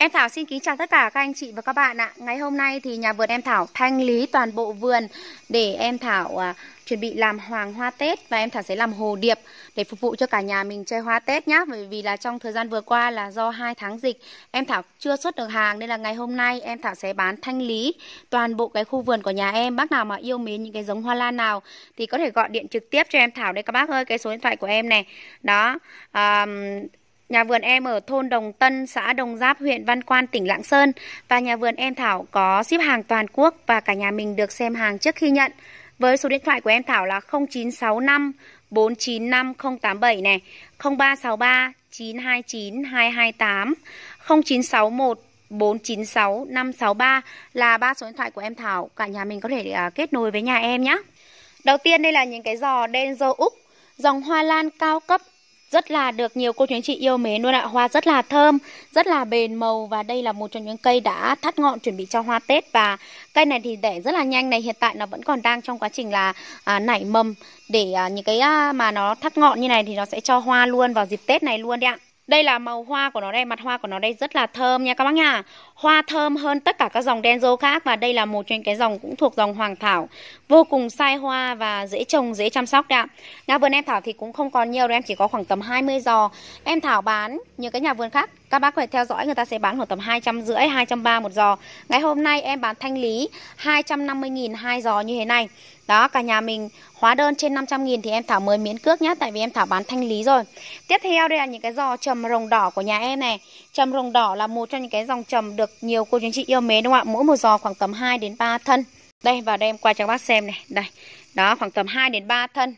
Em Thảo xin kính chào tất cả các anh chị và các bạn ạ. Ngày hôm nay thì nhà vườn em Thảo thanh lý toàn bộ vườn để em Thảo à, chuẩn bị làm hoàng hoa Tết và em Thảo sẽ làm hồ điệp để phục vụ cho cả nhà mình chơi hoa Tết nhá. Bởi vì là trong thời gian vừa qua là do hai tháng dịch em Thảo chưa xuất được hàng nên là ngày hôm nay em Thảo sẽ bán thanh lý toàn bộ cái khu vườn của nhà em. Bác nào mà yêu mến những cái giống hoa lan nào thì có thể gọi điện trực tiếp cho em Thảo đây các bác ơi. Cái số điện thoại của em này. Đó. À, nhà vườn em ở thôn Đồng Tân, xã Đồng Giáp, huyện Văn Quan, tỉnh Lạng Sơn và nhà vườn em Thảo có ship hàng toàn quốc và cả nhà mình được xem hàng trước khi nhận. Với số điện thoại của em Thảo là 0965 495 này, 0363 929 228, 0961 496 563 là ba số điện thoại của em Thảo. Cả nhà mình có thể à, kết nối với nhà em nhé. Đầu tiên đây là những cái giò đen dâu Úc, dòng hoa lan cao cấp rất là được nhiều cô chú anh chị yêu mến luôn ạ. Hoa rất là thơm, rất là bền màu và đây là một trong những cây đã thắt ngọn chuẩn bị cho hoa Tết và cây này thì đẻ rất là nhanh này, hiện tại nó vẫn còn đang trong quá trình là à, nảy mầm để à, những cái à, mà nó thắt ngọn như này thì nó sẽ cho hoa luôn vào dịp Tết này luôn đấy ạ. Đây là màu hoa của nó đây, mặt hoa của nó đây rất là thơm nha các bác nha. Hoa thơm hơn tất cả các dòng Denzo khác và đây là một trong những cái dòng cũng thuộc dòng hoàng thảo. Vô cùng sai hoa và dễ trồng, dễ chăm sóc đã. Nhà vườn em Thảo thì cũng không còn nhiều đâu, em chỉ có khoảng tầm 20 giò. Em Thảo bán như cái nhà vườn khác các bác có thể theo dõi người ta sẽ bán khoảng tầm 250, 230 một giò. Ngày hôm nay em bán thanh lý 250.000 hai giò như thế này. Đó, cả nhà mình hóa đơn trên 500.000 thì em Thảo mới miễn cước nhá, tại vì em Thảo bán thanh lý rồi. Tiếp theo đây là những cái giò trầm rồng đỏ của nhà em này. Trầm rồng đỏ là một trong những cái dòng trầm được nhiều cô chú anh chị yêu mến đúng không ạ? Mỗi một giò khoảng tầm 2 đến 3 thân. Đây vào đây em quay cho các bác xem này, đây. Đó, khoảng tầm 2 đến 3 thân.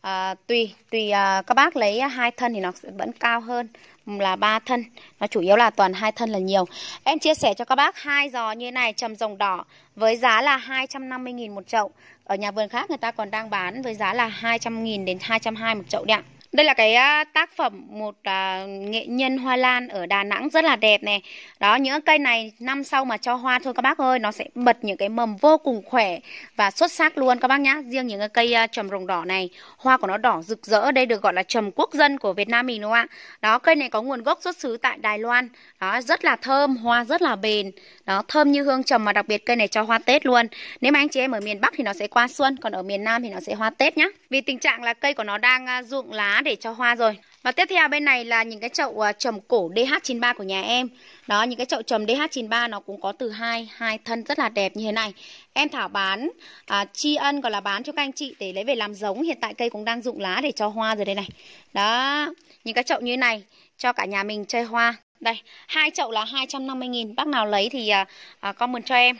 À, tùy tùy à, các bác lấy hai thân thì nó vẫn cao hơn là ba thân nó chủ yếu là toàn hai thân là nhiều em chia sẻ cho các bác hai giò như này trầm rồng đỏ với giá là 250.000 một chậu ở nhà vườn khác người ta còn đang bán với giá là 200.000 đến 220 một chậu đấy ạ đây là cái à, tác phẩm một à, nghệ nhân hoa lan ở Đà Nẵng rất là đẹp này. Đó, những cây này năm sau mà cho hoa thôi các bác ơi, nó sẽ bật những cái mầm vô cùng khỏe và xuất sắc luôn các bác nhá. Riêng những cái cây à, trầm rồng đỏ này, hoa của nó đỏ rực rỡ, đây được gọi là trầm quốc dân của Việt Nam mình đúng không ạ? Đó, cây này có nguồn gốc xuất xứ tại Đài Loan. Đó, rất là thơm, hoa rất là bền. Đó, thơm như hương trầm mà đặc biệt cây này cho hoa Tết luôn. Nếu mà anh chị em ở miền Bắc thì nó sẽ qua xuân, còn ở miền Nam thì nó sẽ hoa Tết nhá. Vì tình trạng là cây của nó đang ruộng lá để cho hoa rồi. Và tiếp theo bên này là những cái chậu à, trầm cổ DH93 của nhà em. Đó, những cái chậu trầm DH93 nó cũng có từ hai hai thân rất là đẹp như thế này. Em Thảo bán à, tri ân gọi là bán cho các anh chị để lấy về làm giống. Hiện tại cây cũng đang rụng lá để cho hoa rồi đây này. Đó, những cái chậu như thế này cho cả nhà mình chơi hoa. Đây, hai chậu là 250 000 Bác nào lấy thì à, à comment cho em.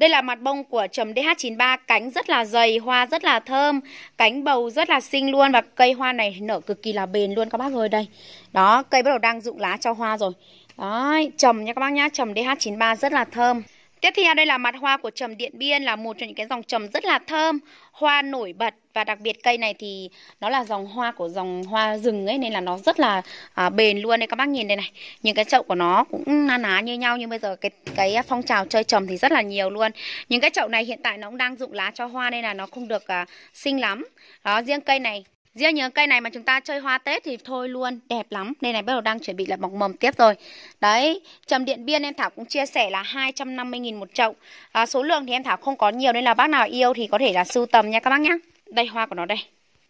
Đây là mặt bông của trầm DH93, cánh rất là dày, hoa rất là thơm, cánh bầu rất là xinh luôn và cây hoa này nở cực kỳ là bền luôn các bác ơi đây. Đó, cây bắt đầu đang rụng lá cho hoa rồi. đó trầm nha các bác nhá, trầm DH93 rất là thơm. Tiếp theo đây là mặt hoa của trầm Điện Biên là một trong những cái dòng trầm rất là thơm, hoa nổi bật và đặc biệt cây này thì nó là dòng hoa của dòng hoa rừng ấy nên là nó rất là à, bền luôn đây các bác nhìn đây này. Những cái chậu của nó cũng na ná như nhau nhưng bây giờ cái cái phong trào chơi trầm thì rất là nhiều luôn. Những cái chậu này hiện tại nó cũng đang dụng lá cho hoa nên là nó không được à, xinh lắm. Đó riêng cây này Riêng những cây này mà chúng ta chơi hoa Tết thì thôi luôn, đẹp lắm. Đây này bắt đầu đang chuẩn bị là mọc mầm tiếp rồi. Đấy, trầm điện biên em Thảo cũng chia sẻ là 250.000 một chậu. À, số lượng thì em Thảo không có nhiều nên là bác nào yêu thì có thể là sưu tầm nha các bác nhá. Đây hoa của nó đây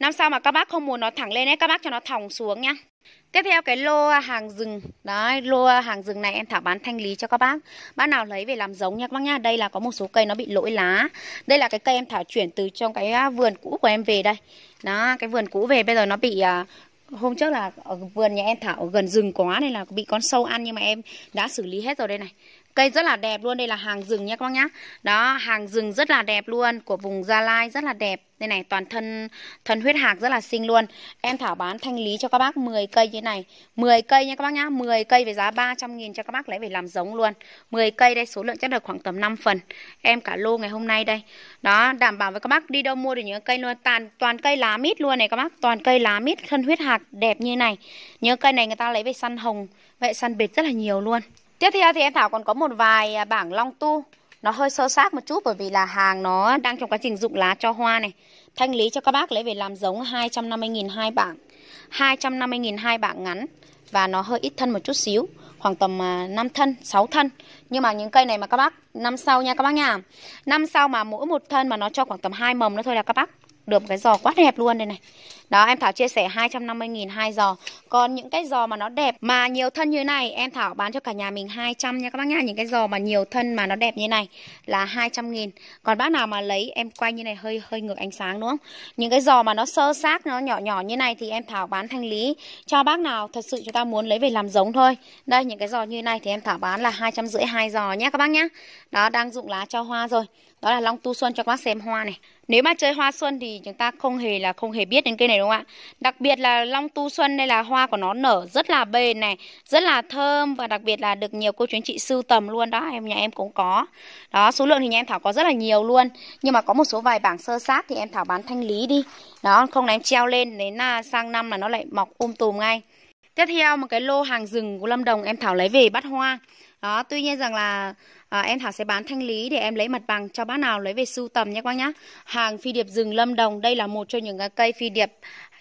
năm sau mà các bác không muốn nó thẳng lên ấy các bác cho nó thòng xuống nhá Tiếp theo cái lô hàng rừng Đấy, lô hàng rừng này em Thảo bán thanh lý cho các bác Bác nào lấy về làm giống nha các bác nha Đây là có một số cây nó bị lỗi lá Đây là cái cây em Thảo chuyển từ trong cái à, vườn cũ của em về đây Đó, cái vườn cũ về bây giờ nó bị à, Hôm trước là ở vườn nhà em Thảo gần rừng quá Nên là bị con sâu ăn nhưng mà em đã xử lý hết rồi đây này Cây rất là đẹp luôn, đây là hàng rừng nhé các bác nhá. Đó, hàng rừng rất là đẹp luôn của vùng Gia Lai rất là đẹp. Đây này, toàn thân thân huyết hạc rất là xinh luôn. Em Thảo bán thanh lý cho các bác 10 cây như này. 10 cây nha các bác nhá, 10 cây với giá 300 000 cho các bác lấy về làm giống luôn. 10 cây đây số lượng chắc được khoảng tầm 5 phần. Em cả lô ngày hôm nay đây. Đó, đảm bảo với các bác đi đâu mua được những cây luôn, toàn toàn cây lá mít luôn này các bác, toàn cây lá mít thân huyết hạc đẹp như này. Những cây này người ta lấy về săn hồng, vậy săn bệt rất là nhiều luôn. Tiếp theo thì em Thảo còn có một vài à, bảng long tu Nó hơi sơ sát một chút bởi vì là hàng nó đang trong quá trình dụng lá cho hoa này Thanh lý cho các bác lấy về làm giống 250.000 hai bảng 250.000 hai bảng ngắn Và nó hơi ít thân một chút xíu Khoảng tầm 5 à, thân, 6 thân Nhưng mà những cây này mà các bác Năm sau nha các bác nha Năm sau mà mỗi một thân mà nó cho khoảng tầm 2 mầm nữa thôi là các bác được cái giò quá đẹp luôn đây này đó em Thảo chia sẻ 250.000 hai giò Còn những cái giò mà nó đẹp Mà nhiều thân như này em Thảo bán cho cả nhà mình 200 nha các bác nha Những cái giò mà nhiều thân mà nó đẹp như này Là 200.000 Còn bác nào mà lấy em quay như này hơi hơi ngược ánh sáng đúng không Những cái giò mà nó sơ xác Nó nhỏ nhỏ như này thì em Thảo bán thanh lý Cho bác nào thật sự chúng ta muốn lấy về làm giống thôi Đây những cái giò như này thì em Thảo bán là 250 hai giò nhé các bác nhá Đó đang dụng lá cho hoa rồi Đó là long tu xuân cho các bác xem hoa này nếu mà chơi hoa xuân thì chúng ta không hề là không hề biết đến cây này đúng không ạ? Đặc biệt là long tu xuân đây là hoa của nó nở rất là bền này, rất là thơm và đặc biệt là được nhiều cô chú anh chị sưu tầm luôn đó, em nhà em cũng có. Đó, số lượng thì nhà em Thảo có rất là nhiều luôn, nhưng mà có một số vài bảng sơ sát thì em Thảo bán thanh lý đi. Đó, không là em treo lên đến là sang năm là nó lại mọc um tùm ngay. Tiếp theo một cái lô hàng rừng của Lâm Đồng em Thảo lấy về bắt hoa. Đó, tuy nhiên rằng là à, em Thảo sẽ bán thanh lý để em lấy mặt bằng cho bác nào lấy về sưu tầm nhé bác nhá. Hàng phi điệp rừng Lâm Đồng, đây là một trong những à, cây phi điệp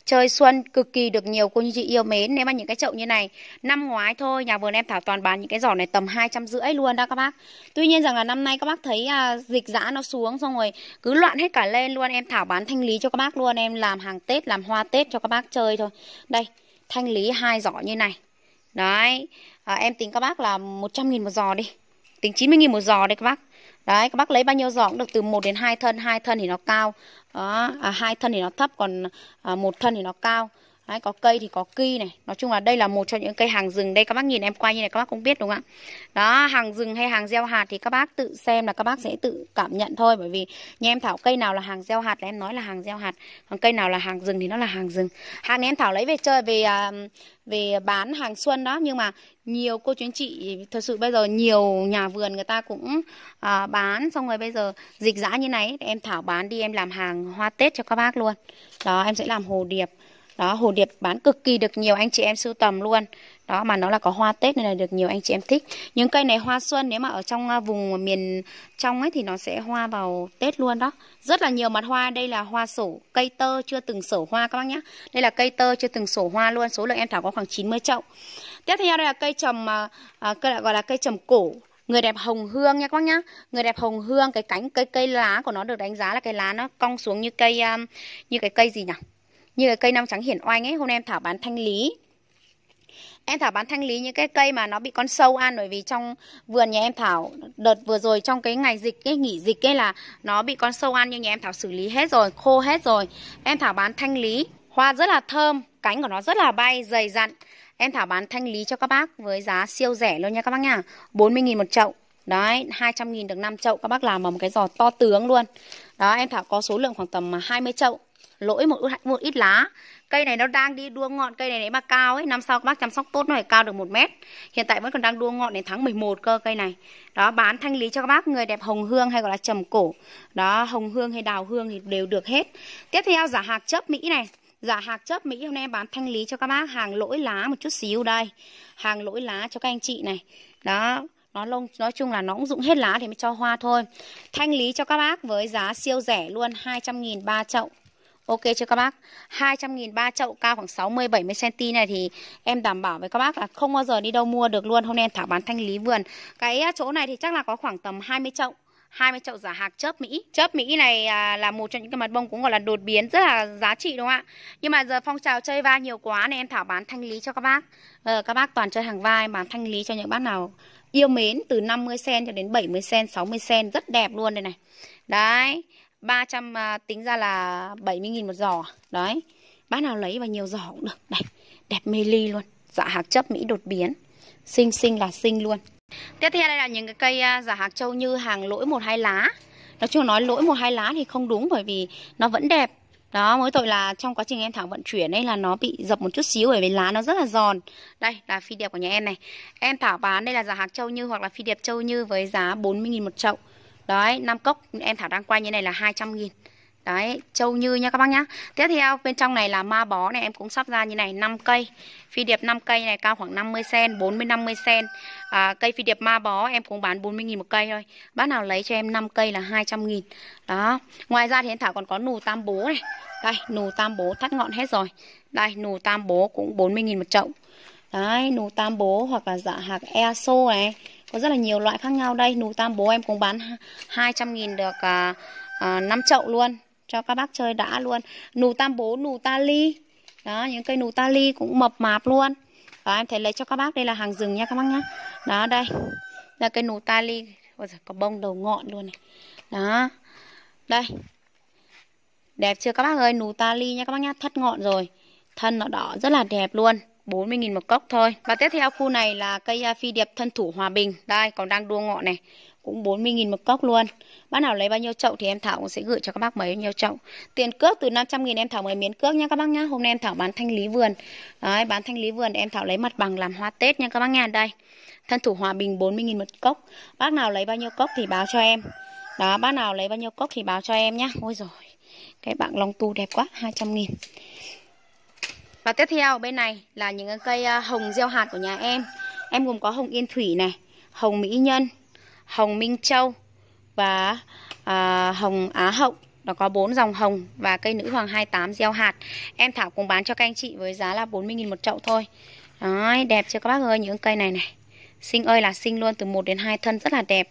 chơi xuân cực kỳ được nhiều cô như chị yêu mến nếu mà những cái chậu như này năm ngoái thôi nhà vườn em thảo toàn bán những cái giỏ này tầm hai trăm rưỡi luôn đó các bác tuy nhiên rằng là năm nay các bác thấy à, dịch giã nó xuống xong rồi cứ loạn hết cả lên luôn em thảo bán thanh lý cho các bác luôn em làm hàng tết làm hoa tết cho các bác chơi thôi đây thanh lý hai giỏ như này đấy à, em tính các bác là một trăm nghìn một giỏ đi tính 90.000 một giò đấy các bác đấy các bác lấy bao nhiêu giò cũng được từ 1 đến 2 thân hai thân thì nó cao đó à, hai thân thì nó thấp còn à, một thân thì nó cao Đấy, có cây thì có kỳ này Nói chung là đây là một trong những cây hàng rừng Đây các bác nhìn em quay như này các bác cũng biết đúng không ạ Đó hàng rừng hay hàng gieo hạt thì các bác tự xem là các bác sẽ tự cảm nhận thôi Bởi vì nhà em Thảo cây nào là hàng gieo hạt là em nói là hàng gieo hạt Còn cây nào là hàng rừng thì nó là hàng rừng Hàng này em Thảo lấy về chơi về à, về bán hàng xuân đó Nhưng mà nhiều cô chú anh chị thật sự bây giờ nhiều nhà vườn người ta cũng à, bán xong rồi bây giờ dịch giã như này em thảo bán đi em làm hàng hoa tết cho các bác luôn đó em sẽ làm hồ điệp đó hồ điệp bán cực kỳ được nhiều anh chị em sưu tầm luôn đó mà nó là có hoa tết nên là được nhiều anh chị em thích những cây này hoa xuân nếu mà ở trong à, vùng miền trong ấy thì nó sẽ hoa vào tết luôn đó rất là nhiều mặt hoa đây là hoa sổ cây tơ chưa từng sổ hoa các bác nhé đây là cây tơ chưa từng sổ hoa luôn số lượng em thảo có khoảng 90 chậu tiếp theo đây là cây trầm à, à, cây gọi là cây trầm cổ người đẹp hồng hương nha các bác nhá người đẹp hồng hương cái cánh cây cây lá của nó được đánh giá là cái lá nó cong xuống như cây à, như cái cây gì nhỉ như là cây năm trắng hiển oanh ấy hôm nay em thảo bán thanh lý em thảo bán thanh lý những cái cây mà nó bị con sâu ăn bởi vì trong vườn nhà em thảo đợt vừa rồi trong cái ngày dịch cái nghỉ dịch ấy là nó bị con sâu ăn nhưng nhà em thảo xử lý hết rồi khô hết rồi em thảo bán thanh lý hoa rất là thơm cánh của nó rất là bay dày dặn em thảo bán thanh lý cho các bác với giá siêu rẻ luôn nha các bác nha 40.000 một chậu Đấy, 200 nghìn được 5 chậu các bác làm bằng một cái giò to tướng luôn. Đó, em Thảo có số lượng khoảng tầm 20 à, chậu lỗi một ít một ít lá cây này nó đang đi đua ngọn cây này nếu mà cao ấy năm sau các bác chăm sóc tốt nó phải cao được một mét hiện tại vẫn còn đang đua ngọn đến tháng 11 cơ cây này đó bán thanh lý cho các bác người đẹp hồng hương hay gọi là trầm cổ đó hồng hương hay đào hương thì đều được hết tiếp theo giả hạc chấp mỹ này giả hạc chấp mỹ hôm nay em bán thanh lý cho các bác hàng lỗi lá một chút xíu đây hàng lỗi lá cho các anh chị này đó nó lông nói chung là nó cũng dụng hết lá thì mới cho hoa thôi thanh lý cho các bác với giá siêu rẻ luôn 200.000 ba chậu Ok chưa các bác? 200 nghìn ba chậu cao khoảng 60 70 cm này thì em đảm bảo với các bác là không bao giờ đi đâu mua được luôn. Hôm nay em thả bán thanh lý vườn. Cái à, chỗ này thì chắc là có khoảng tầm 20 chậu. 20 chậu giả hạc chớp Mỹ. Chớp Mỹ này à, là một trong những cái mặt bông cũng gọi là đột biến rất là giá trị đúng không ạ? Nhưng mà giờ phong trào chơi va nhiều quá nên em thảo bán thanh lý cho các bác. Ờ, các bác toàn chơi hàng vai bán thanh lý cho những bác nào yêu mến từ 50 sen cho đến 70 sen, 60 sen rất đẹp luôn đây này. Đấy. 300 à, tính ra là 70.000 một giỏ đấy bác nào lấy và nhiều giỏ cũng được đây đẹp mê ly luôn dạ hạc chấp mỹ đột biến xinh xinh là xinh luôn tiếp theo đây là những cái cây à, giả hạc châu như hàng lỗi một hai lá nói chung nói lỗi một hai lá thì không đúng bởi vì nó vẫn đẹp đó mới tội là trong quá trình em thảo vận chuyển ấy là nó bị dập một chút xíu bởi vì lá nó rất là giòn đây là phi điệp của nhà em này em thảo bán đây là giả hạc châu như hoặc là phi điệp châu như với giá 40.000 một chậu Đấy, 5 cốc em thảo đang quay như này là 200 nghìn Đấy, châu như nha các bác nhá Tiếp theo bên trong này là ma bó này Em cũng sắp ra như này 5 cây Phi điệp 5 cây này cao khoảng 50cm 40-50cm à, Cây phi điệp ma bó em cũng bán 40.000 một cây thôi Bác nào lấy cho em 5 cây là 200.000 Đó Ngoài ra thì em Thảo còn có nù tam bố này Đây, nù tam bố thắt ngọn hết rồi Đây, nù tam bố cũng 40.000 một chậu Đấy, nù tam bố hoặc là dạ hạt ESO này có rất là nhiều loại khác nhau đây nú tam bố em cũng bán 200 nghìn được à, à, 5 chậu luôn cho các bác chơi đã luôn nú tam bố nú ta ly đó những cây nú ta ly cũng mập mạp luôn đó em thấy lấy cho các bác đây là hàng rừng nha các bác nhá đó đây là cây nú ta ly Ôi giời, có bông đầu ngọn luôn này đó đây đẹp chưa các bác ơi nú ta ly nha các bác nhá thất ngọn rồi thân nó đỏ rất là đẹp luôn 40.000 một cốc thôi. Và tiếp theo khu này là cây à, phi điệp thân thủ Hòa Bình. Đây, còn đang đua ngọn này. Cũng 40.000 một cốc luôn. Bác nào lấy bao nhiêu chậu thì em Thảo cũng sẽ gửi cho các bác mấy nhiêu chậu. Tiền cước từ 500.000 em Thảo mới miến cước nha các bác nhá. Hôm nay em Thảo bán thanh lý vườn. Đấy, bán thanh lý vườn em Thảo lấy mặt bằng làm hoa Tết nha các bác nha. Đây, thân thủ Hòa Bình 40.000 một cốc. Bác nào lấy bao nhiêu cốc thì báo cho em. Đó, bác nào lấy bao nhiêu cốc thì báo cho em nhá. Ôi rồi cái bạn long tu đẹp quá 200 nghìn và tiếp theo bên này là những cây à, hồng gieo hạt của nhà em em gồm có hồng yên thủy này hồng mỹ nhân hồng minh châu và à, hồng á hậu nó có 4 dòng hồng và cây nữ hoàng 28 gieo hạt Em Thảo cũng bán cho các anh chị với giá là 40.000 một chậu thôi Đấy, đẹp chưa các bác ơi, những cây này này Xinh ơi là xinh luôn, từ 1 đến 2 thân rất là đẹp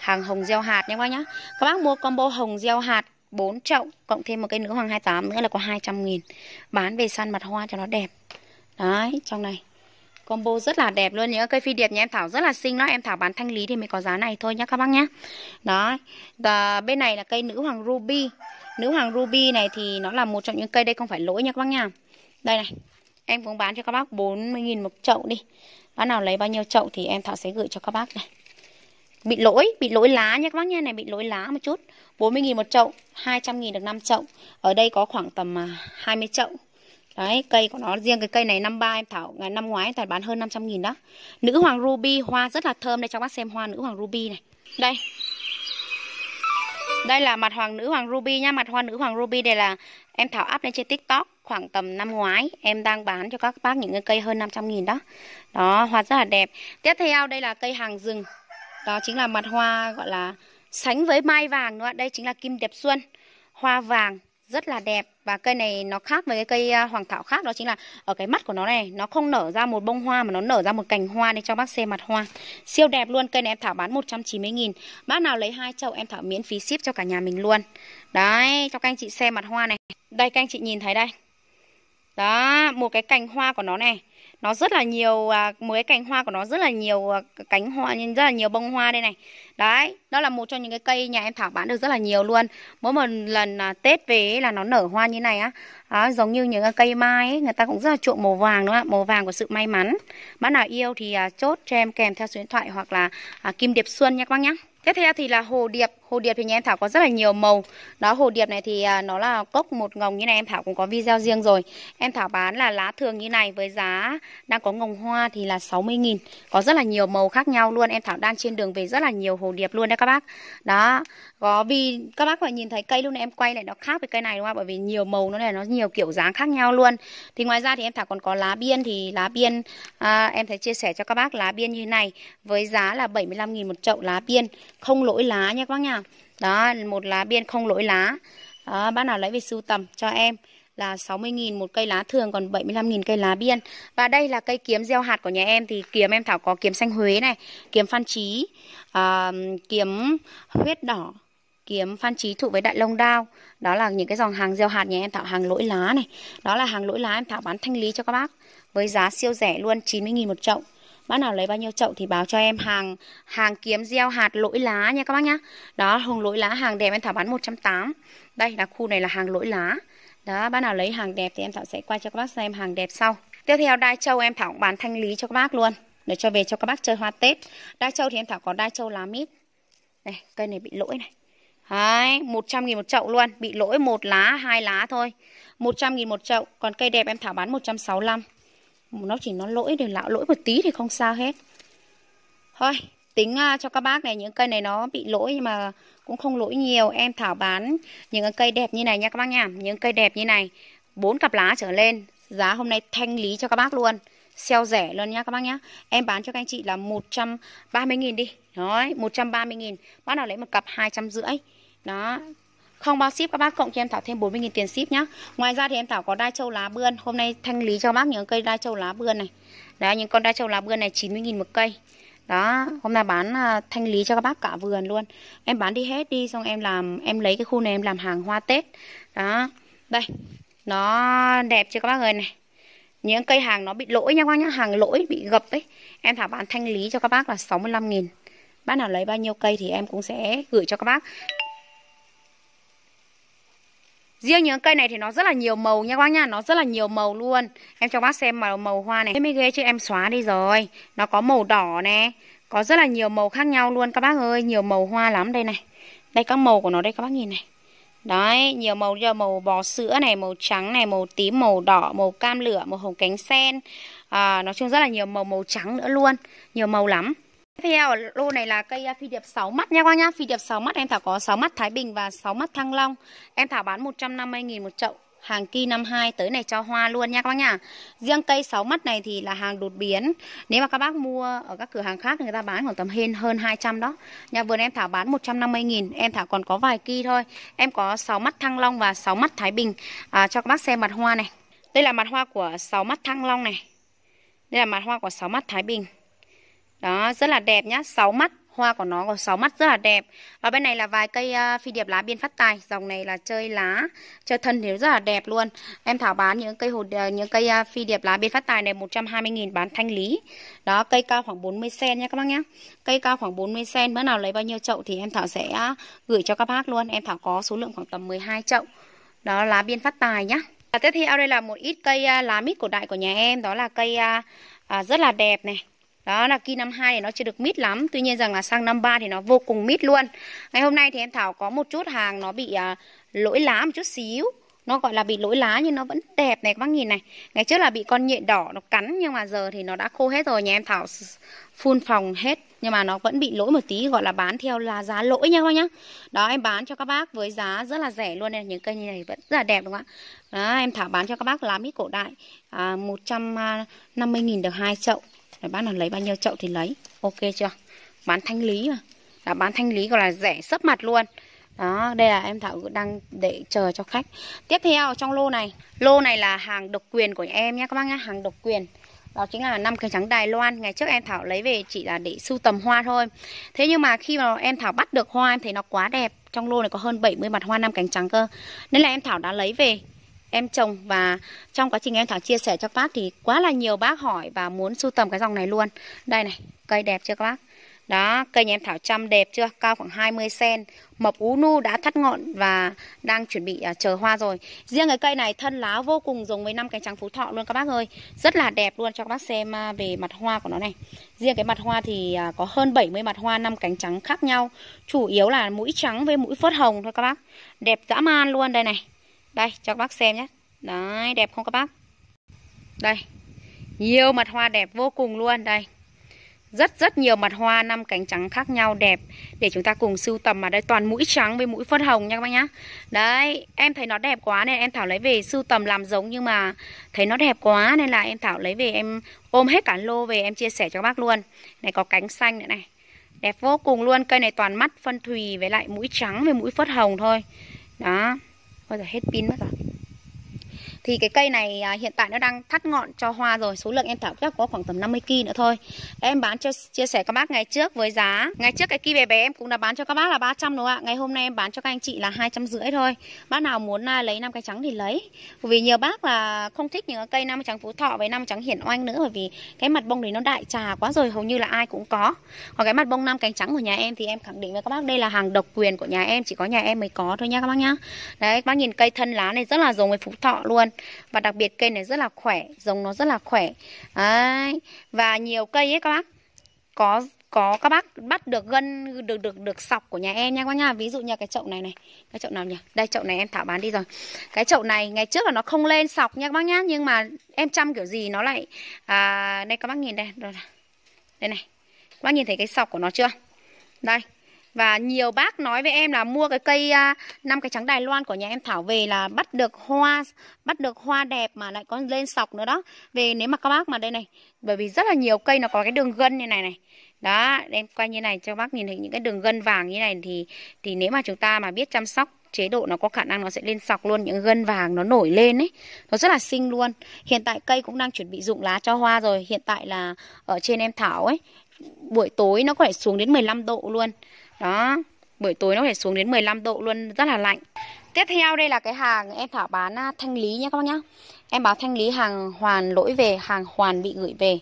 Hàng hồng gieo hạt nha các bác nhá Các bác mua combo hồng gieo hạt 4 chậu cộng thêm một cây nữ hoàng 28 nữa là có 200 nghìn Bán về săn mặt hoa cho nó đẹp. Đấy, trong này. Combo rất là đẹp luôn những cây phi điệp nhà em Thảo rất là xinh đó, em Thảo bán thanh lý thì mới có giá này thôi nhá các bác nhá. Đó. Và bên này là cây nữ hoàng ruby. Nữ hoàng ruby này thì nó là một trong những cây đây không phải lỗi nhá các bác nha. Đây này. Em cũng bán cho các bác 40 nghìn một chậu đi. Bác nào lấy bao nhiêu chậu thì em Thảo sẽ gửi cho các bác này bị lỗi bị lỗi lá nhé các bác nha này bị lỗi lá một chút 40.000 một chậu 200.000 được 5 chậu ở đây có khoảng tầm 20 à, chậu Đấy, cây của nó riêng cái cây này năm ba em thảo ngày năm ngoái toàn bán hơn 500 000 đó. Nữ hoàng ruby hoa rất là thơm đây cho bác xem hoa nữ hoàng ruby này. Đây. Đây là mặt hoàng nữ hoàng ruby nhá, mặt hoa nữ hoàng ruby đây là em thảo up lên trên TikTok khoảng tầm năm ngoái em đang bán cho các bác những cái cây hơn 500 000 đó. Đó, hoa rất là đẹp. Tiếp theo đây là cây hàng rừng đó chính là mặt hoa gọi là sánh với mai vàng nữa đây chính là kim đẹp xuân hoa vàng rất là đẹp và cây này nó khác với cái cây à, hoàng thảo khác đó chính là ở cái mắt của nó này nó không nở ra một bông hoa mà nó nở ra một cành hoa để cho bác xem mặt hoa siêu đẹp luôn cây này em thảo bán 190.000 bác nào lấy hai chậu em thảo miễn phí ship cho cả nhà mình luôn đấy cho các anh chị xem mặt hoa này đây các anh chị nhìn thấy đây đó một cái cành hoa của nó này nó rất là nhiều à, mới cành hoa của nó rất là nhiều à, cánh hoa nhưng rất là nhiều bông hoa đây này đấy đó là một trong những cái cây nhà em thảo bán được rất là nhiều luôn mỗi một lần à, tết về là nó nở hoa như này á đó, giống như những cái cây mai ấy, người ta cũng rất là chuộng màu vàng đúng không ạ màu vàng của sự may mắn bạn nào yêu thì chốt cho em kèm theo số điện thoại hoặc là kim điệp xuân nha các bác nhé tiếp theo thì là hồ điệp Hồ điệp thì nhà em Thảo có rất là nhiều màu. Đó hồ điệp này thì à, nó là cốc một ngồng như này em Thảo cũng có video riêng rồi. Em Thảo bán là lá thường như này với giá đang có ngồng hoa thì là 60 000 Có rất là nhiều màu khác nhau luôn. Em Thảo đang trên đường về rất là nhiều hồ điệp luôn đấy các bác. Đó. Có vì các bác phải nhìn thấy cây luôn này em quay lại nó khác với cây này đúng không? Bởi vì nhiều màu nó này nó nhiều kiểu dáng khác nhau luôn. Thì ngoài ra thì em Thảo còn có lá biên thì lá biên à, em thấy chia sẻ cho các bác lá biên như này với giá là 75 000 một chậu lá biên, không lỗi lá nha các bác nha đó một lá biên không lỗi lá đó, bác nào lấy về sưu tầm cho em là 60.000 một cây lá thường còn 75.000 cây lá biên. Và đây là cây kiếm gieo hạt của nhà em thì kiếm em Thảo có kiếm xanh Huế này, kiếm Phan Chí, uh, ờ, kiếm huyết đỏ, kiếm Phan Chí thụ với Đại Long Đao. Đó là những cái dòng hàng gieo hạt nhà em Thảo hàng lỗi lá này. Đó là hàng lỗi lá em Thảo bán thanh lý cho các bác với giá siêu rẻ luôn 90.000 một chậu bác nào lấy bao nhiêu chậu thì báo cho em hàng hàng kiếm gieo hạt lỗi lá nha các bác nhá đó hồng lỗi lá hàng đẹp em thảo bán 180 đây là khu này là hàng lỗi lá đó bác nào lấy hàng đẹp thì em thảo sẽ quay cho các bác xem hàng đẹp sau tiếp theo đai châu em thảo bán thanh lý cho các bác luôn để cho về cho các bác chơi hoa tết đai châu thì em thảo có đai châu lá mít này cây này bị lỗi này Đấy, 100 nghìn một chậu luôn, bị lỗi một lá, hai lá thôi. 100 nghìn một chậu, còn cây đẹp em thảo bán 165 nó chỉ nó lỗi để lão lỗi một tí thì không sao hết thôi tính à, cho các bác này những cây này nó bị lỗi nhưng mà cũng không lỗi nhiều em thảo bán những cây đẹp như này nha các bác nha những cây đẹp như này bốn cặp lá trở lên giá hôm nay thanh lý cho các bác luôn sale rẻ luôn nha các bác nhá em bán cho các anh chị là 130 000 đi đấy 130 000 bác nào lấy một cặp hai trăm rưỡi đó không bao ship các bác cộng cho em Thảo thêm 40.000 tiền ship nhá. Ngoài ra thì em Thảo có đai châu lá bươn. Hôm nay thanh lý cho bác những cây đai châu lá bươn này. Đấy, những con đai châu lá bươn này 90.000 một cây. Đó, hôm nay bán à, thanh lý cho các bác cả vườn luôn. Em bán đi hết đi xong em làm em lấy cái khu này em làm hàng hoa Tết. Đó. Đây. Nó đẹp chưa các bác ơi này những cây hàng nó bị lỗi nha các bác nhá, hàng lỗi bị gập ấy. Em thảo bán thanh lý cho các bác là 65 000 Bác nào lấy bao nhiêu cây thì em cũng sẽ gửi cho các bác. Riêng những cây này thì nó rất là nhiều màu nha các bác nha, nó rất là nhiều màu luôn. Em cho bác xem màu màu hoa này. em mới ghê chứ em xóa đi rồi. Nó có màu đỏ nè, có rất là nhiều màu khác nhau luôn các bác ơi, nhiều màu hoa lắm đây này. Đây các màu của nó đây các bác nhìn này. Đấy, nhiều màu như màu bò sữa này, màu trắng này, màu tím, màu đỏ, màu cam lửa, màu hồng cánh sen. À, nói chung rất là nhiều màu màu trắng nữa luôn, nhiều màu lắm. Tiếp theo lô này là cây à, phi điệp 6 mắt nha các nhá. Phi điệp 6 mắt em Thảo có 6 mắt Thái Bình và 6 mắt Thăng Long. Em Thảo bán 150.000 một chậu. Hàng kỳ năm 52 tới này cho hoa luôn nha các bác nhá. Riêng cây 6 mắt này thì là hàng đột biến. Nếu mà các bác mua ở các cửa hàng khác người ta bán khoảng tầm hên hơn 200 đó. Nhà vườn em Thảo bán 150.000, em Thảo còn có vài kỳ thôi. Em có 6 mắt Thăng Long và 6 mắt Thái Bình à, cho các bác xem mặt hoa này. Đây là mặt hoa của 6 mắt Thăng Long này. Đây là mặt hoa của 6 mắt Thái Bình. Đó, rất là đẹp nhá, 6 mắt, hoa của nó có 6 mắt rất là đẹp. Và bên này là vài cây uh, phi điệp lá biên phát tài, dòng này là chơi lá, chơi thân thì rất là đẹp luôn. Em thảo bán những cây hồ ờ, những cây uh, phi điệp lá biên phát tài này 120 000 bán thanh lý. Đó, cây cao khoảng 40 cm nha các bác nhá Cây cao khoảng 40 cm, bữa nào lấy bao nhiêu chậu thì em thảo sẽ uh, gửi cho các bác luôn. Em thảo có số lượng khoảng tầm 12 chậu. Đó lá biên phát tài nhá. Và tiếp theo đây là một ít cây lá mít cổ đại của nhà em, đó là cây à, rất là đẹp này đó là kỳ năm 2 thì nó chưa được mít lắm tuy nhiên rằng là sang năm 3 thì nó vô cùng mít luôn ngày hôm nay thì em Thảo có một chút hàng nó bị à, lỗi lá một chút xíu nó gọi là bị lỗi lá nhưng nó vẫn đẹp này các bác nhìn này ngày trước là bị con nhện đỏ nó cắn nhưng mà giờ thì nó đã khô hết rồi nhà em Thảo phun phòng hết nhưng mà nó vẫn bị lỗi một tí gọi là bán theo là giá lỗi nha các bác nhá đó em bán cho các bác với giá rất là rẻ luôn nên những cây như này vẫn rất là đẹp đúng không ạ đó em Thảo bán cho các bác lá mít cổ đại à, 150.000 à, được hai chậu bác nào lấy bao nhiêu chậu thì lấy ok chưa bán thanh lý mà đã bán thanh lý gọi là rẻ sấp mặt luôn đó đây là em thảo đang để chờ cho khách tiếp theo trong lô này lô này là hàng độc quyền của em nhé các bác nhé hàng độc quyền đó chính là năm cây trắng Đài Loan ngày trước em Thảo lấy về chỉ là để sưu tầm hoa thôi thế nhưng mà khi mà em Thảo bắt được hoa em thấy nó quá đẹp trong lô này có hơn 70 mặt hoa năm cánh trắng cơ nên là em Thảo đã lấy về em trồng và trong quá trình em Thảo chia sẻ cho các bác thì quá là nhiều bác hỏi và muốn sưu tầm cái dòng này luôn. Đây này, cây đẹp chưa các bác? Đó, cây nhà em Thảo chăm đẹp chưa? Cao khoảng 20 cm, mộc ú nu đã thắt ngọn và đang chuẩn bị uh, chờ hoa rồi. Riêng cái cây này thân lá vô cùng giống với năm cánh trắng Phú Thọ luôn các bác ơi. Rất là đẹp luôn cho các bác xem uh, về mặt hoa của nó này. Riêng cái mặt hoa thì uh, có hơn 70 mặt hoa năm cánh trắng khác nhau, chủ yếu là mũi trắng với mũi phớt hồng thôi các bác. Đẹp dã man luôn đây này đây cho các bác xem nhé đấy đẹp không các bác đây nhiều mặt hoa đẹp vô cùng luôn đây rất rất nhiều mặt hoa năm cánh trắng khác nhau đẹp để chúng ta cùng sưu tầm mà đây toàn mũi trắng với mũi phân hồng nha các bác nhá. Đấy, em thấy nó đẹp quá nên em Thảo lấy về sưu tầm làm giống nhưng mà thấy nó đẹp quá nên là em Thảo lấy về em ôm hết cả lô về em chia sẻ cho các bác luôn. Này có cánh xanh nữa này. Đẹp vô cùng luôn, cây này toàn mắt phân thùy với lại mũi trắng với mũi phớt hồng thôi. Đó. จะเฮ็ดปินมาก่ะ thì cái cây này à, hiện tại nó đang thắt ngọn cho hoa rồi số lượng em thảo chắc có khoảng tầm 50 kg nữa thôi em bán cho chia sẻ các bác ngày trước với giá ngày trước cái kia bé bé em cũng đã bán cho các bác là 300 đúng không ạ ngày hôm nay em bán cho các anh chị là hai trăm rưỡi thôi bác nào muốn à, lấy năm cây trắng thì lấy vì nhiều bác là không thích những cây năm trắng phú thọ với năm trắng hiển oanh nữa bởi vì cái mặt bông thì nó đại trà quá rồi hầu như là ai cũng có còn cái mặt bông năm cánh trắng của nhà em thì em khẳng định với các bác đây là hàng độc quyền của nhà em chỉ có nhà em mới có thôi nha các bác nhá đấy các bác nhìn cây thân lá này rất là giống với phú thọ luôn và đặc biệt cây này rất là khỏe giống nó rất là khỏe Đấy. và nhiều cây ấy các bác có có các bác bắt được gân được được được sọc của nhà em nha các nhá ví dụ như cái chậu này này cái chậu nào nhỉ đây chậu này em thảo bán đi rồi cái chậu này ngày trước là nó không lên sọc nha các bác nhá nhưng mà em chăm kiểu gì nó lại à, đây các bác nhìn đây đây này các bác nhìn thấy cái sọc của nó chưa đây và nhiều bác nói với em là mua cái cây à, năm cái trắng Đài Loan của nhà em Thảo về là bắt được hoa bắt được hoa đẹp mà lại có lên sọc nữa đó. Về nếu mà các bác mà đây này, bởi vì rất là nhiều cây nó có cái đường gân như này này. Đó, em quay như này cho bác nhìn thấy những cái đường gân vàng như này thì thì nếu mà chúng ta mà biết chăm sóc chế độ nó có khả năng nó sẽ lên sọc luôn những gân vàng nó nổi lên ấy nó rất là xinh luôn hiện tại cây cũng đang chuẩn bị rụng lá cho hoa rồi hiện tại là ở trên em thảo ấy buổi tối nó có thể xuống đến 15 độ luôn đó, buổi tối nó phải xuống đến 15 độ luôn, rất là lạnh. Tiếp theo đây là cái hàng em thảo bán à, thanh lý nha các bác nhá. Em báo thanh lý hàng hoàn lỗi về, hàng hoàn bị gửi về.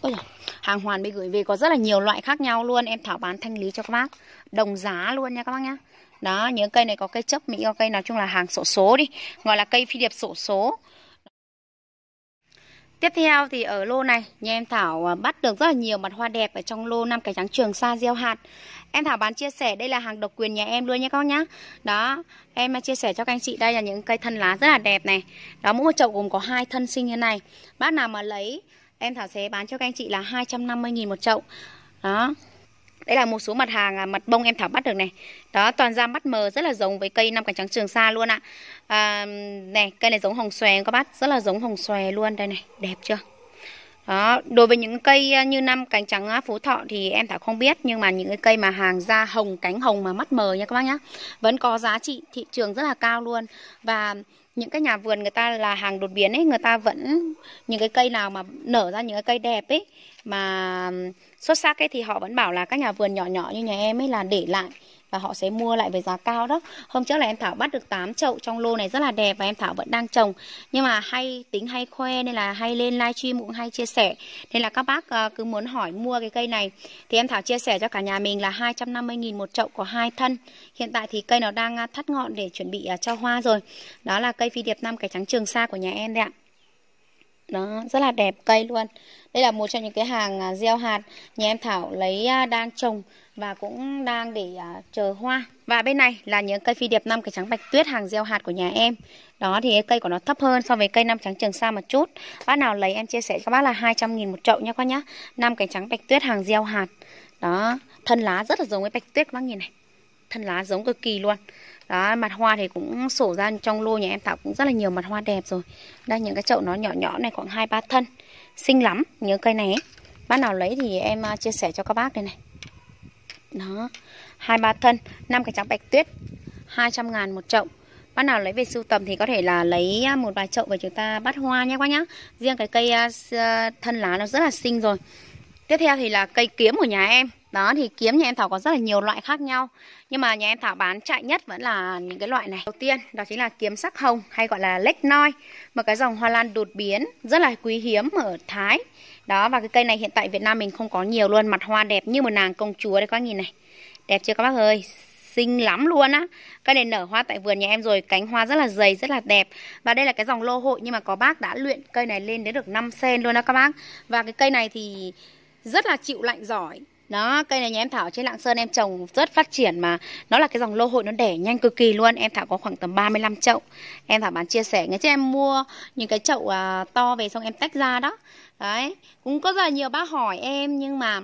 Ôi dồi, hàng hoàn bị gửi về có rất là nhiều loại khác nhau luôn, em thảo bán thanh lý cho các bác. Đồng giá luôn nha các bác nhá. Đó, những cây này có cây chấp Mỹ, có cây nói chung là hàng sổ số đi, gọi là cây phi điệp sổ số. Tiếp theo thì ở lô này, nhà em Thảo à, bắt được rất là nhiều mặt hoa đẹp ở trong lô 5 cành trắng trường sa gieo hạt. Em Thảo bán chia sẻ đây là hàng độc quyền nhà em luôn nha các nhá. Đó, em chia sẻ cho các anh chị đây là những cây thân lá rất là đẹp này. Đó mỗi một chậu gồm có hai thân sinh như này. Bác nào mà lấy em Thảo sẽ bán cho các anh chị là 250.000 một chậu. Đó. Đây là một số mặt hàng à, mặt bông em Thảo bắt được này. Đó toàn ra mắt mờ rất là giống với cây năm cành trắng Trường Sa luôn ạ à, này cây này giống hồng xòe các bác rất là giống hồng xòe luôn đây này đẹp chưa đó đối với những cây à, như năm cánh trắng phú thọ thì em thảo không biết nhưng mà những cái cây mà hàng da hồng cánh hồng mà mắt mờ nha các bác nhá vẫn có giá trị thị trường rất là cao luôn và những cái nhà vườn người ta là hàng đột biến ấy người ta vẫn những cái cây nào mà nở ra những cái cây đẹp ấy mà xuất sắc ấy thì họ vẫn bảo là các nhà vườn nhỏ nhỏ như nhà em ấy là để lại và họ sẽ mua lại với giá cao đó hôm trước là em Thảo bắt được 8 chậu trong lô này rất là đẹp và em Thảo vẫn đang trồng nhưng mà hay tính hay khoe nên là hay lên livestream cũng hay chia sẻ nên là các bác ờ, cứ muốn hỏi mua cái cây này thì em Thảo chia sẻ cho cả nhà mình là 250.000 một chậu có hai thân hiện tại thì cây nó đang ờ, thắt ngọn để chuẩn bị ờ, cho hoa rồi đó là cây phi điệp năm cái trắng trường sa của nhà em đấy ạ nó rất là đẹp cây luôn đây là một trong những cái hàng à, gieo hạt nhà em Thảo lấy à, đang trồng và cũng đang để à, chờ hoa và bên này là những cây phi điệp năm cái trắng bạch tuyết hàng gieo hạt của nhà em đó thì cây của nó thấp hơn so với cây năm trắng trường sa một chút bác nào lấy em chia sẻ cho bác là 200 nghìn một chậu nha các nhá năm cái trắng bạch tuyết hàng gieo hạt đó thân lá rất là giống với bạch tuyết các bác nhìn này thân lá giống cực kỳ luôn đó mặt hoa thì cũng sổ ra trong lô nhà em tạo cũng rất là nhiều mặt hoa đẹp rồi đây những cái chậu nó nhỏ nhỏ này khoảng hai ba thân xinh lắm nhớ cây này ấy. bác nào lấy thì em à, chia sẻ cho các bác đây này đó hai ba thân năm cái trắng bạch tuyết 200 ngàn một chậu Bác nào lấy về sưu tầm thì có thể là lấy à, một vài chậu và chúng ta bắt hoa nhé các nhá. Riêng cái cây à, thân lá nó rất là xinh rồi. Tiếp theo thì là cây kiếm của nhà em. Đó thì kiếm nhà em Thảo có rất là nhiều loại khác nhau Nhưng mà nhà em Thảo bán chạy nhất vẫn là những cái loại này Đầu tiên đó chính là kiếm sắc hồng hay gọi là lách noi Một cái dòng hoa lan đột biến rất là quý hiếm ở Thái Đó và cái cây này hiện tại Việt Nam mình không có nhiều luôn Mặt hoa đẹp như một nàng công chúa đây các bác nhìn này Đẹp chưa các bác ơi xinh lắm luôn á Cây này nở hoa tại vườn nhà em rồi Cánh hoa rất là dày, rất là đẹp Và đây là cái dòng lô hội Nhưng mà có bác đã luyện cây này lên đến được 5 sen luôn đó các bác Và cái cây này thì rất là chịu lạnh giỏi đó cây này nhà em thảo trên lạng sơn em trồng rất phát triển mà nó là cái dòng lô hội nó đẻ nhanh cực kỳ luôn em thảo có khoảng tầm 35 chậu em thảo bán chia sẻ ngay trước em mua những cái chậu à, to về xong em tách ra đó đấy cũng có rất là nhiều bác hỏi em nhưng mà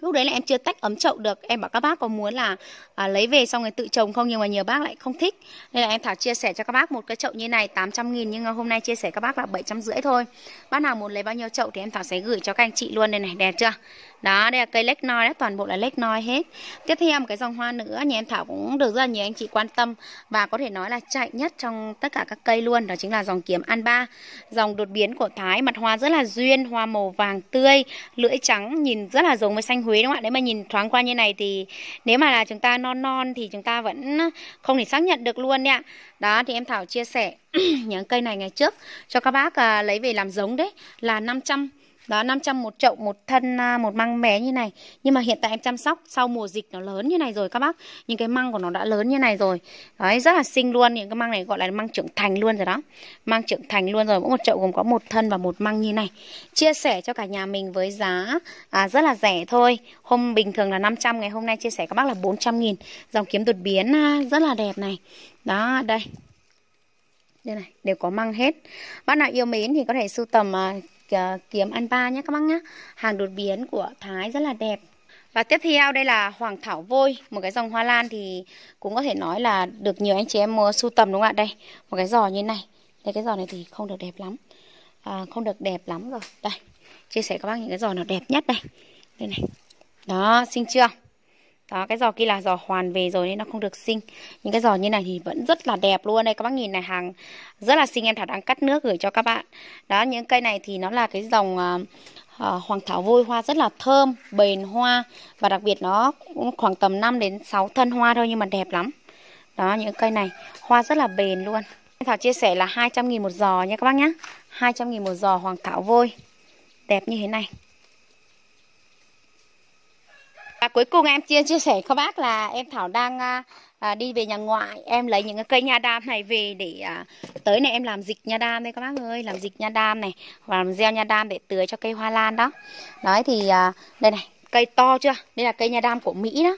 lúc đấy là em chưa tách ấm chậu được em bảo các bác có muốn là à, lấy về xong rồi tự trồng không nhưng mà nhiều bác lại không thích nên là em thảo chia sẻ cho các bác một cái chậu như này 800 nghìn nhưng hôm nay chia sẻ các bác là bảy trăm rưỡi thôi bác nào muốn lấy bao nhiêu chậu thì em thảo sẽ gửi cho các anh chị luôn đây này đẹp chưa đó đây là cây lách noi đấy toàn bộ là lách noi hết tiếp theo một cái dòng hoa nữa nhà em thảo cũng được rất là nhiều anh chị quan tâm và có thể nói là chạy nhất trong tất cả các cây luôn đó chính là dòng kiếm an ba dòng đột biến của thái mặt hoa rất là duyên hoa màu vàng tươi lưỡi trắng nhìn rất là giống với xanh huế đúng không ạ nếu mà nhìn thoáng qua như này thì nếu mà là chúng ta non non thì chúng ta vẫn không thể xác nhận được luôn đấy ạ đó thì em thảo chia sẻ những cây này ngày trước cho các bác à, lấy về làm giống đấy là 500 đó 500 một chậu một thân à, một măng bé như này nhưng mà hiện tại em chăm sóc sau mùa dịch nó lớn như này rồi các bác những cái măng của nó đã lớn như này rồi đấy rất là xinh luôn những cái măng này gọi là măng trưởng thành luôn rồi đó măng trưởng thành luôn rồi mỗi một chậu gồm có một thân và một măng như này chia sẻ cho cả nhà mình với giá à, rất là rẻ thôi hôm bình thường là 500 ngày hôm nay chia sẻ các bác là 400 nghìn dòng kiếm đột biến à, rất là đẹp này đó đây đây này đều có măng hết bác nào yêu mến thì có thể sưu tầm à, Ờ, kiếm ăn ba nhé các bác nhé hàng đột biến của Thái rất là đẹp và tiếp theo đây là hoàng thảo vôi một cái dòng hoa lan thì cũng có thể nói là được nhiều anh chị em mua sưu tầm đúng không ạ đây một cái giò như này đây cái giò này thì không được đẹp lắm à, không được đẹp lắm rồi đây chia sẻ các bác những cái giò nào đẹp nhất đây đây này đó xinh chưa đó cái giò kia là giò hoàn về rồi nên nó không được xinh những cái giò như này thì vẫn rất là đẹp luôn đây các bác nhìn này hàng rất là xinh em thảo đang cắt nước gửi cho các bạn đó những cây này thì nó là cái dòng uh, uh, hoàng thảo vôi hoa rất là thơm bền hoa và đặc biệt nó khoảng tầm 5 đến 6 thân hoa thôi nhưng mà đẹp lắm đó những cây này hoa rất là bền luôn em thảo chia sẻ là 200 nghìn một giò nha các bác nhé 200 nghìn một giò hoàng thảo vôi đẹp như thế này và cuối cùng em chia, chia sẻ các bác là em Thảo đang à, à, đi về nhà ngoại Em lấy những cái cây nha đam này về để à, tới này em làm dịch nha đam đây các bác ơi Làm dịch nha đam này Và làm gieo nha đam để tưới cho cây hoa lan đó Đấy thì đây này cây to chưa Đây là cây nha đam của Mỹ đó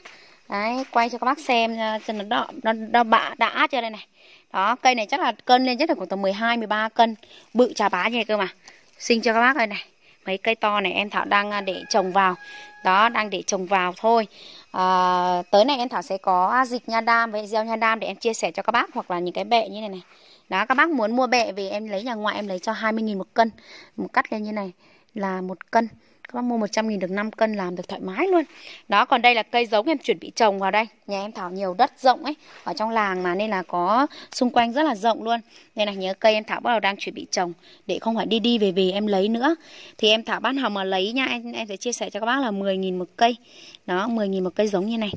Đấy quay cho các bác xem cho nó đỏ, nó, nó bạ đã chưa đây này Đó cây này chắc là cân lên chắc là khoảng tầm 12-13 cân Bự chà bá như này cơ mà Xin cho các bác đây này mấy cây to này em Thảo đang à, để trồng vào đó đang để trồng vào thôi à, tới này em Thảo sẽ có à, dịch nha đam với gieo nha đam để em chia sẻ cho các bác hoặc là những cái bệ như này này đó các bác muốn mua bệ vì em lấy nhà ngoại em lấy cho 20.000 một cân một cắt lên như này là một cân các bác mua 100 nghìn được 5 cân làm được thoải mái luôn đó còn đây là cây giống em chuẩn bị trồng vào đây nhà em thảo nhiều đất rộng ấy ở trong làng mà nên là có xung quanh rất là rộng luôn nên là nhớ cây em thảo bắt đầu đang chuẩn bị trồng để không phải đi đi về về em lấy nữa thì em thảo bán đầu mà lấy nha em em sẽ chia sẻ cho các bác là 10 nghìn một cây đó 10 nghìn một cây giống như này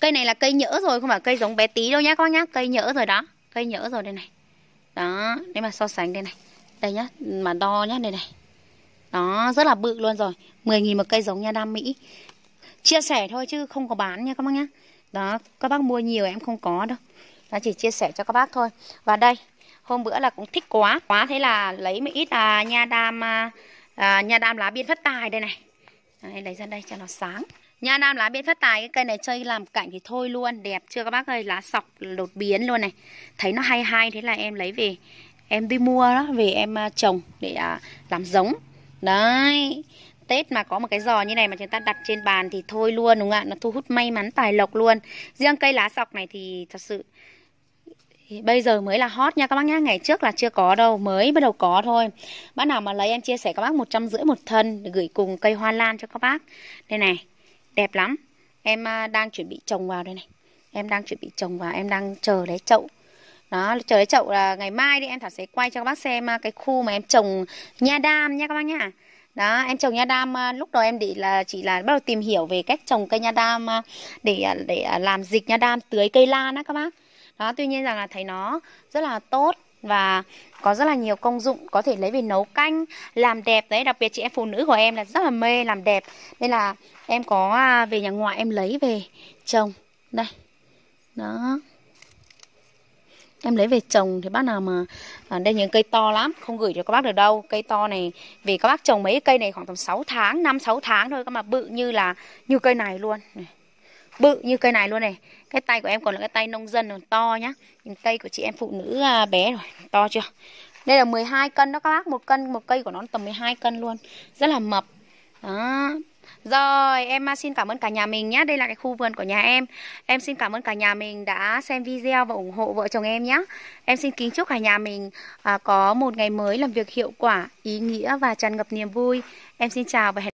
cây này là cây nhỡ rồi không phải cây giống bé tí đâu nhá các bác nhá cây nhỡ rồi đó cây nhỡ rồi đây này đó nếu mà so sánh đây này đây nhá mà đo nhá đây này đó, rất là bự luôn rồi 10.000 một cây giống nha Nam Mỹ Chia sẻ thôi chứ không có bán nha các bác nhá Đó, các bác mua nhiều em không có đâu Đó, chỉ chia sẻ cho các bác thôi Và đây, hôm bữa là cũng thích quá Quá thế là lấy một ít à, nha đam à, à Nha đam lá biên phát tài đây này Đấy, lấy ra đây cho nó sáng Nha đam lá biên phát tài cái cây này chơi làm cảnh thì thôi luôn Đẹp chưa các bác ơi Lá sọc đột biến luôn này Thấy nó hay hay thế là em lấy về Em đi mua đó Về em à, trồng để à, làm giống Đấy Tết mà có một cái giò như này mà chúng ta đặt trên bàn thì thôi luôn đúng không ạ Nó thu hút may mắn tài lộc luôn Riêng cây lá sọc này thì thật sự Bây giờ mới là hot nha các bác nhá Ngày trước là chưa có đâu Mới bắt đầu có thôi Bác nào mà lấy em chia sẻ các bác 150 một thân để Gửi cùng cây hoa lan cho các bác Đây này Đẹp lắm Em à, đang chuẩn bị trồng vào đây này Em đang chuẩn bị trồng vào Em đang chờ lấy chậu đó chờ lấy chậu là ngày mai đi em thảo sẽ quay cho các bác xem à, cái khu mà em trồng nha đam nha các bác nhá đó em trồng nha đam à, lúc đầu em để là chỉ là bắt đầu tìm hiểu về cách trồng cây nha đam à, để để làm dịch nha đam tưới cây lan á các bác đó tuy nhiên rằng là thấy nó rất là tốt và có rất là nhiều công dụng có thể lấy về nấu canh làm đẹp đấy đặc biệt chị em phụ nữ của em là rất là mê làm đẹp nên là em có về nhà ngoại em lấy về trồng đây đó em lấy về trồng thì bác nào mà à, đây những cây to lắm không gửi cho các bác được đâu cây to này vì các bác trồng mấy cây này khoảng tầm 6 tháng 5 6 tháng thôi các mà bự như là như cây này luôn này. bự như cây này luôn này cái tay của em còn là cái tay nông dân còn to nhá những cây của chị em phụ nữ à, bé rồi to chưa đây là 12 cân đó các bác một cân một cây của nó tầm 12 cân luôn rất là mập đó rồi, em à, xin cảm ơn cả nhà mình nhé. Đây là cái khu vườn của nhà em. Em xin cảm ơn cả nhà mình đã xem video và ủng hộ vợ chồng em nhé. Em xin kính chúc cả nhà mình à, có một ngày mới làm việc hiệu quả, ý nghĩa và tràn ngập niềm vui. Em xin chào và hẹn